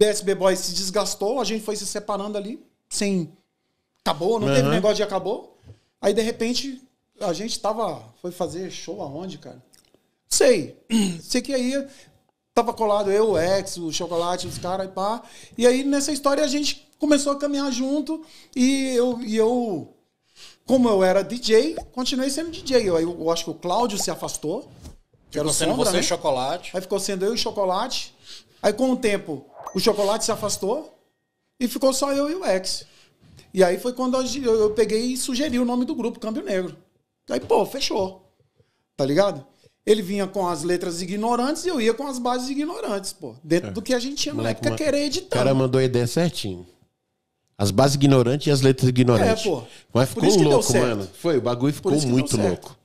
BSB Boy se desgastou, a gente foi se separando ali, sem. Acabou, não uhum. teve negócio de acabou. Aí, de repente, a gente tava. Foi fazer show aonde, cara? Sei. Sei que aí tava colado eu, o Ex, o Chocolate, os caras e pá. E aí, nessa história, a gente começou a caminhar junto e eu. E eu como eu era DJ, continuei sendo DJ. Eu, eu, eu acho que o Cláudio se afastou. Ficou sendo sombra, você né? chocolate. Aí ficou sendo eu e chocolate. Aí com o tempo, o chocolate se afastou e ficou só eu e o ex. E aí foi quando eu peguei e sugeri o nome do grupo, Câmbio Negro. Aí, pô, fechou. Tá ligado? Ele vinha com as letras ignorantes e eu ia com as bases ignorantes, pô. Dentro é. do que a gente tinha na época querer editar. O cara mandou a ideia certinho. As bases ignorantes e as letras ignorantes. É, pô. Mas ficou louco, mano. Foi, o bagulho ficou muito louco.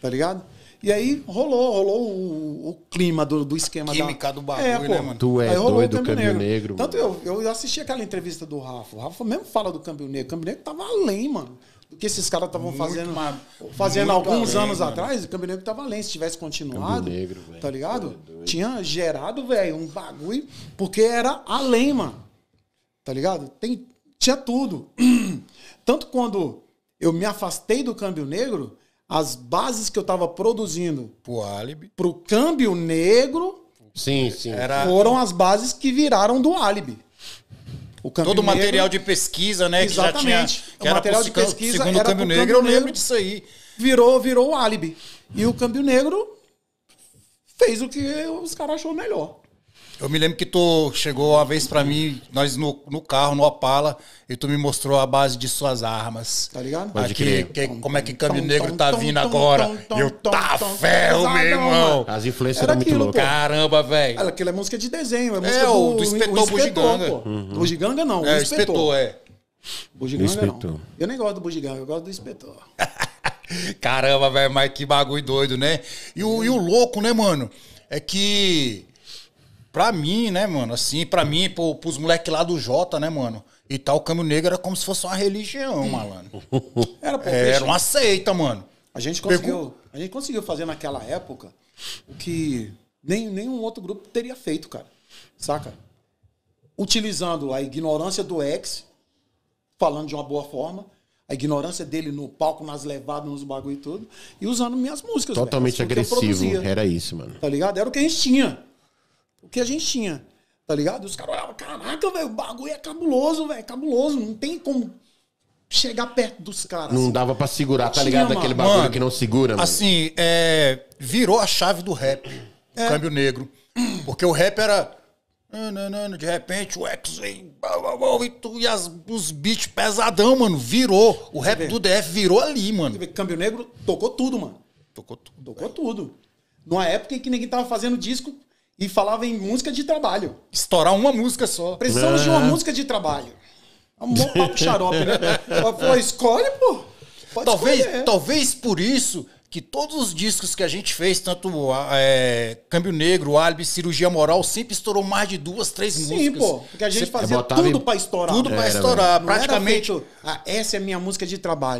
Tá ligado? E aí rolou, rolou o, o clima do, do esquema Química da... do é, bagulho, é, pô, né, mano? Tu é doido do Câmbio Negro. negro Tanto eu, eu assisti aquela entrevista do Rafa. O Rafa mesmo fala do Câmbio Negro. O Câmbio Negro tava além, mano. Do que esses caras estavam fazendo, mais, fazendo alguns além, anos mano. atrás, o Câmbio Negro tava além. Se tivesse continuado, Câmbio negro, véio, tá ligado? É tinha gerado, velho, um bagulho, porque era além, mano. Tá ligado? Tem, tinha tudo. Tanto quando eu me afastei do Câmbio Negro, as bases que eu estava produzindo pro álibi, pro câmbio negro, sim, sim. Era... foram as bases que viraram do álibi. O Todo o material de pesquisa, né? Exatamente. Que, tinha, que o material de pesquisa segundo era o câmbio, negro, eu lembro disso aí. Virou, virou o álibi. E o câmbio negro fez o que os caras achou melhor. Eu me lembro que tu chegou uma vez para mim, nós no, no, carro, no Opala, e tu me mostrou a base de suas armas. Tá ligado? Pode Aqui, que, como é que Câmbio Negro tá vindo agora. E eu tá ferro, meu irmão. As influências eram muito loucas. Caramba, velho. Aquilo é música de desenho, é, é música é, do, do Espetor Bugiganga. Uhum. Bugiganga não, é, o Espetor. é. Bugiganga não. Eu nem gosto do Bugiganga, eu gosto do Espetor. Caramba, velho, mas que bagulho doido, né? E o, e o louco, né, mano? É que Pra mim, né, mano? Assim, pra mim, pro, pros moleques lá do Jota, né, mano? E tal, o Câmbio Negro era como se fosse uma religião, hum. malandro. Era, pô, é, era uma seita, mano. A gente, conseguiu, a gente conseguiu fazer naquela época o que nem, nenhum outro grupo teria feito, cara. Saca? Utilizando a ignorância do ex, falando de uma boa forma, a ignorância dele no palco, nas levadas, nos bagulho e tudo, e usando minhas músicas. Totalmente velho, agressivo, era isso, mano. Tá ligado? Era o que a gente tinha o que a gente tinha, tá ligado? E os caras olhavam, caraca, velho, o bagulho é cabuloso, velho, é cabuloso, não tem como chegar perto dos caras. Não dava para segurar, tá tinha, ligado? Mano. Aquele bagulho mano, que não segura, mano. Assim, é, virou a chave do rap, é. o câmbio negro. Porque o rap era. De repente o X vem e as, os beats pesadão, mano. Virou. O rap do DF virou ali, mano. Câmbio Negro tocou tudo, mano. Tocou tudo. Tocou tudo. Numa época em que ninguém tava fazendo disco e falava em música de trabalho. Estourar uma música só. Precisamos de uma é. música de trabalho. É um bom papo xarope, né? Pô, escolhe, pô. Pode talvez, escolher. talvez por isso que todos os discos que a gente fez, tanto ah, é, Câmbio Negro, Álibi, Cirurgia Moral, sempre estourou mais de duas, três Sim, músicas. Sim, pô, porque a gente Você fazia é, tudo em... pra estourar. Tudo pra pra estourar, né? praticamente. Feito, ah, essa é a minha música de trabalho.